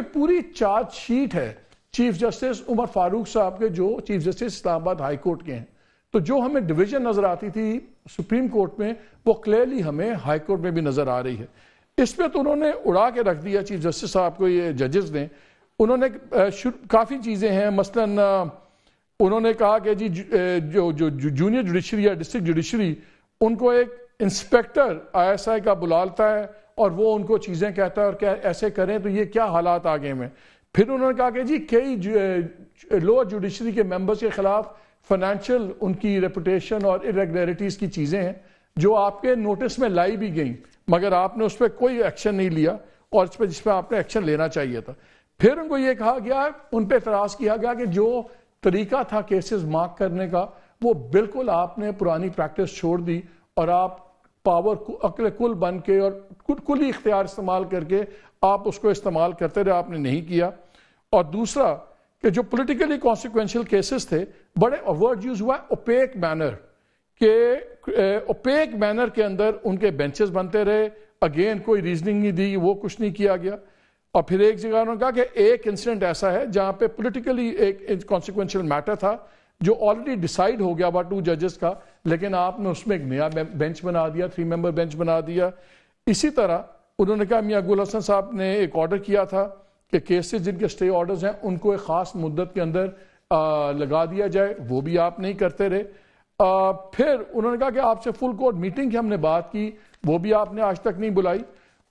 पे पूरी charge sheet है चीफ जस्टिस उमर फारूक साहब के जो chief justice Islamabad high court के हैं तो जो हमें डिवीजन नजर आती थी सुप्रीम कोर्ट में वो क्लियरली हमें हाई कोर्ट में भी नजर आ रही है इस पर तो उन्होंने उड़ा के रख दिया चीफ जस्टिस साहब को ये जजेस ने उन्होंने काफ़ी चीज़ें हैं मसलन उन्होंने कहा कि जी जो जो जूनियर जुडिशरी या डिस्ट्रिक्ट जुडिशरी उनको एक इंस्पेक्टर आईएसआई का बुलाता है और वो उनको चीज़ें कहता है और क्या ऐसे करें तो ये क्या हालात आगे में फिर उन्होंने कहा कि जी कई लोअर जुडिशरी के मेंबर्स के ख़िलाफ़ फाइनेंशियल उनकी रेपुटेशन और इरेगुलरिटीज़ की चीज़ें हैं जो आपके नोटिस में लाई भी गई मगर आपने उस पर कोई एक्शन नहीं लिया और इस पर जिस पर आपने एक्शन लेना चाहिए था फिर उनको ये कहा गया उन पर एतराज़ किया गया कि जो तरीका था केसेस मार्क करने का वो बिल्कुल आपने पुरानी प्रैक्टिस छोड़ दी और आप पावर को अकल कुल बन के और कुल कुल ही इख्तियार इस्तेमाल करके आप उसको इस्तेमाल करते रहे आपने नहीं किया और दूसरा कि जो पोलिटिकली कॉन्सिक्वेंशियल केसेस थे बड़े वर्ड यूज हुआ ओपेक मैनर के ओपेक मैनर के अंदर उनके बेंचेस बनते रहे अगेन कोई रीजनिंग नहीं दी वो कुछ नहीं किया गया और फिर एक जगह उन्होंने कहा कि एक इंसिडेंट ऐसा है जहां पे पॉलिटिकली एक कॉन्सिक्वेंशियल मैटर था जो ऑलरेडी डिसाइड हो गया टू जजेस का लेकिन आपने उसमें एक नया बेंच बना दिया थ्री मेंबर बेंच बना दिया इसी तरह उन्होंने कहा मियाँ गुल हसन साहब ने एक ऑर्डर किया था कि केसेस जिनके स्टे ऑर्डर्स हैं उनको एक ख़ास मुद्दत के अंदर आ, लगा दिया जाए वो भी आप नहीं करते रहे आ, फिर उन्होंने कहा कि आपसे फुल कोर्ट मीटिंग की हमने बात की वो भी आपने आज तक नहीं बुलाई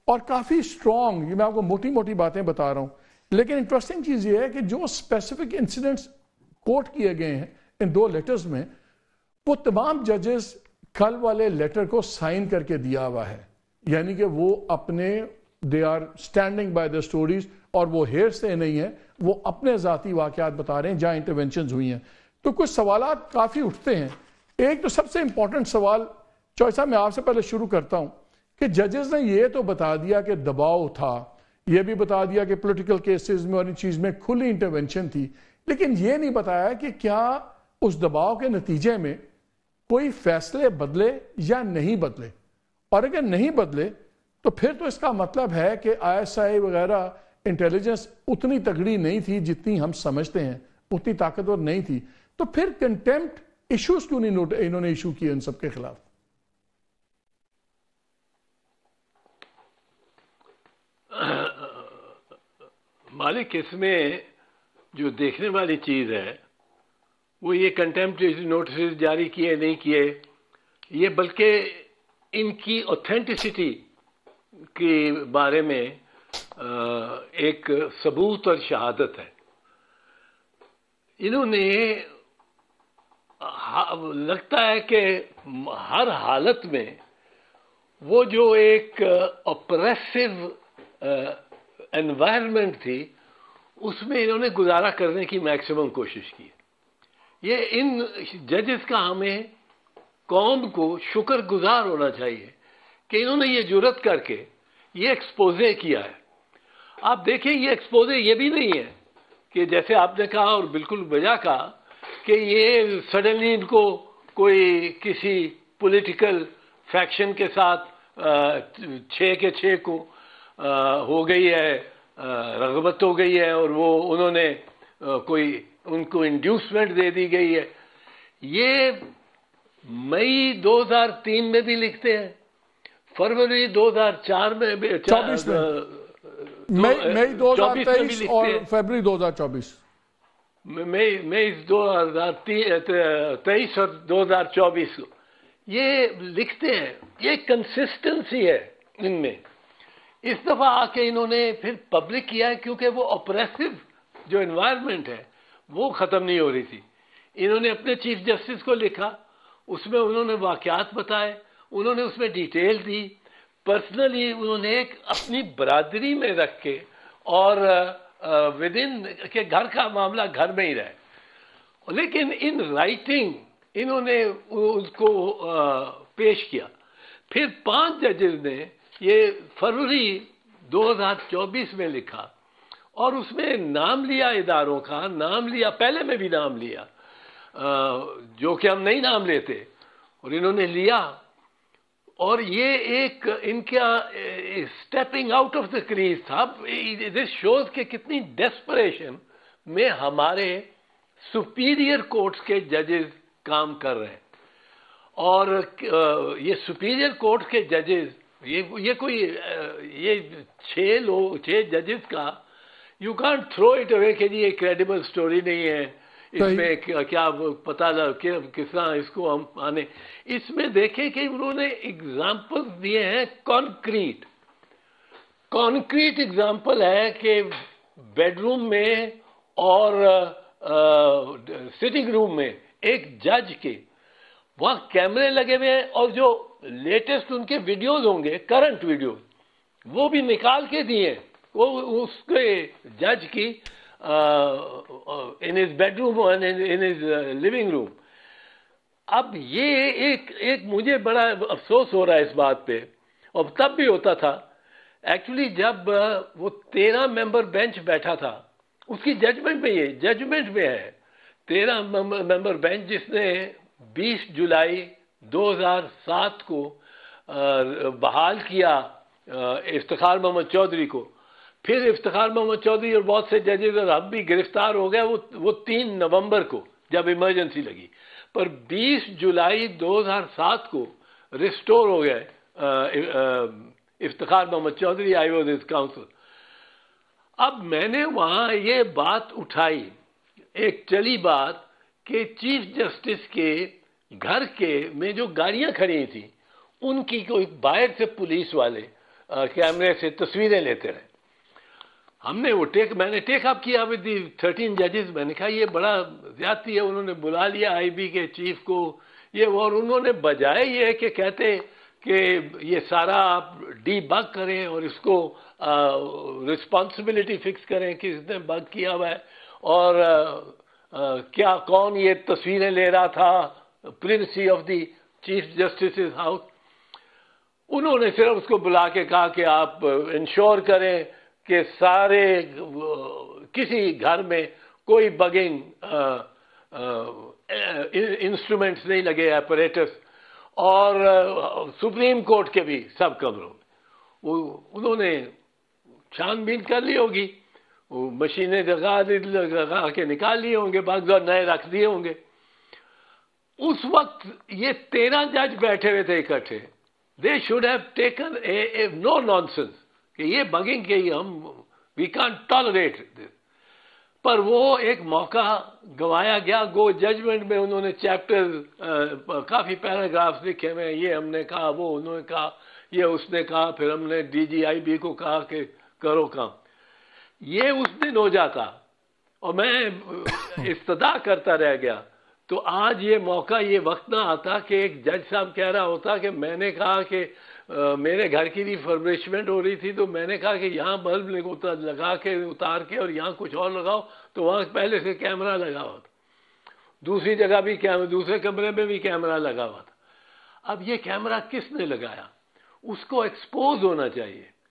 और काफ़ी स्ट्रॉन्ग ये मैं आपको मोटी मोटी बातें बता रहा हूं लेकिन इंटरेस्टिंग चीज़ ये है कि जो स्पेसिफिक इंसिडेंट्स कोर्ट किए गए हैं इन दो लेटर्स में वो तमाम जजेस कल वाले लेटर को साइन करके दिया हुआ है यानी कि वो अपने they are standing by the stories और वो हेर से नहीं है वो अपने ज़ाती वाकत बता रहे हैं जहां इंटरवेंशन हुई हैं तो कुछ सवाल काफ़ी उठते हैं एक तो सबसे इंपॉर्टेंट सवाल चौसा मैं आपसे पहले शुरू करता हूं कि जजेस ने यह तो बता दिया कि दबाव था यह भी बता दिया कि पॉलिटिकल केसेस में और इन चीज़ में खुली इंटरवेंशन थी लेकिन यह नहीं बताया कि क्या उस दबाव के नतीजे में कोई फैसले बदले या नहीं बदले और अगर नहीं बदले तो फिर तो इसका मतलब है कि आईएसआई वगैरह इंटेलिजेंस उतनी तगड़ी नहीं थी जितनी हम समझते हैं उतनी ताकतवर नहीं थी तो फिर कंटेम्प्ट इश्यूज क्यों नहीं नोट इन्होंने इशू किए इन सबके खिलाफ मालिक इसमें जो देखने वाली चीज है वो ये कंटेम्पट नोटिस जारी किए नहीं किए ये बल्कि इनकी ऑथेंटिसिटी के बारे में एक सबूत और शहादत है इन्होंने लगता है कि हर हालत में वो जो एक ऑपरेसिव एनवायरनमेंट थी उसमें इन्होंने गुजारा करने की मैक्सिमम कोशिश की ये इन जजेस का हमें कौम को शुक्रगुजार होना चाहिए कि इन्होंने ये जरूरत करके ये एक्सपोजे किया है आप देखें ये एक्सपोजे ये भी नहीं है कि जैसे आपने कहा और बिल्कुल बजा कहा कि ये सडनली इनको कोई किसी पॉलिटिकल फैक्शन के साथ छः के छः को आ, हो गई है रगबत हो गई है और वो उन्होंने आ, कोई उनको इंड्यूसमेंट दे दी गई है ये मई 2003 में भी लिखते हैं फरवरी 2004 में भी चौबीस में मई मई फरवरी और फरवरी 2024 मई मई तेईस और चौबीस को ये लिखते हैं ये कंसिस्टेंसी है इनमें इस दफा आके इन्होंने फिर पब्लिक किया है क्योंकि वो ऑपरेसिव जो इन्वायरमेंट है वो खत्म नहीं हो रही थी इन्होंने अपने चीफ जस्टिस को लिखा उसमें उन्होंने वाकयात बताए उन्होंने उसमें डिटेल दी पर्सनली उन्होंने एक अपनी बरादरी में रख के और विद इन के घर का मामला घर में ही रहे लेकिन इन राइटिंग इन्होंने उसको पेश किया फिर पांच जजेज ने ये फरवरी 2024 में लिखा और उसमें नाम लिया इदारों का नाम लिया पहले में भी नाम लिया जो कि हम नहीं नाम लेते और इन्होंने लिया और ये एक इनका stepping out of the crease था दिस शोज के कितनी डेस्परेशन में हमारे सुपीरियर कोर्ट्स के जजेस काम कर रहे हैं और ये सुपीरियर कोर्ट के जजेस ये ये कोई ये छह लोग छह जजेस का you can't throw it away के ये क्रेडिबल स्टोरी नहीं है तो इसमें क्या पता कि किस तरह इसको हम आने इसमें देखें कि उन्होंने एग्जाम्पल दिए हैं कॉन्क्रीट कॉन्क्रीट एग्जाम्पल है कि बेडरूम में और सिटिंग रूम में एक जज के वहां कैमरे लगे हुए हैं और जो लेटेस्ट उनके वीडियोज होंगे करंट वीडियो वो भी निकाल के दिए हैं वो उसके जज की in his bedroom and in his living room अब ये एक एक मुझे बड़ा अफसोस हो रहा है इस बात पे और तब भी होता था एक्चुअली जब वो तेरह मेंबर बेंच बैठा था उसकी जजमेंट में ये जजमेंट में है तेरह मेंबर बेंच जिसने 20 जुलाई 2007 को बहाल किया इफ्तार मोहम्मद चौधरी को फिर इफ्तार मोहम्मद चौधरी और बहुत से जजेज और हम भी गिरफ्तार हो गए वो वो तीन नवंबर को जब इमरजेंसी लगी पर 20 जुलाई 2007 को रिस्टोर हो गए Iftikhar Mohammad Chaudhry I was his counsel अब मैंने वहां ये बात उठाई एक चली बात कि चीफ जस्टिस के घर के में जो गाड़ियां खड़ी थी उनकी कोई बाहर से पुलिस वाले कैमरे से तस्वीरें लेते रहे हमने वो टेक मैंने टेक अप किया विद दी थर्टीन जजेस मैंने कहा ये बड़ा ज्यादती है उन्होंने बुला लिया आईबी के चीफ को ये और उन्होंने बजाय ये है कि कहते कि ये सारा आप डी बग करें और इसको रिस्पॉन्सिबिलिटी फिक्स करें कि इसने बग किया हुआ है और आ, आ, क्या कौन ये तस्वीरें ले रहा था precincts of the chief justice house उन्होंने सिर्फ उसको बुला के कहा कि आप इंश्योर करें कि सारे किसी घर में कोई बगिंग इंस्ट्रूमेंट्स नहीं लगे ऑपरेटर्स और सुप्रीम कोर्ट के भी सब कमरों में वो उन्होंने छानबीन कर ली होगी वो मशीनें लगा लगा के निकाल लिए होंगे बागदौर नए रख दिए होंगे उस वक्त ये तेरह जज बैठे हुए थे इकट्ठे they should have taken a no nonsense कि ये बगिंग के ही हम वी कान टॉलरेट पर वो एक मौका गवाया गया गो जजमेंट में उन्होंने चैप्टर काफी पैराग्राफ लिखे हुए ये हमने कहा वो उन्होंने कहा ये उसने कहा फिर हमने डीजीआईबी को कहा कि करो काम ये उस दिन हो जाता और मैं इस्तदा करता रह गया तो आज ये मौका ये वक्त ना आता कि एक जज साहब कह रहा होता कि मैंने कहा कि मेरे घर की रिफर्बिशमेंट हो रही थी तो मैंने कहा कि यहाँ बल्ब लगा के उतार के और यहाँ कुछ और लगाओ तो वहाँ पहले से कैमरा लगा हुआ था दूसरी जगह भी कैमरा दूसरे कमरे में भी कैमरा लगा हुआ था अब ये कैमरा किसने लगाया उसको एक्सपोज होना चाहिए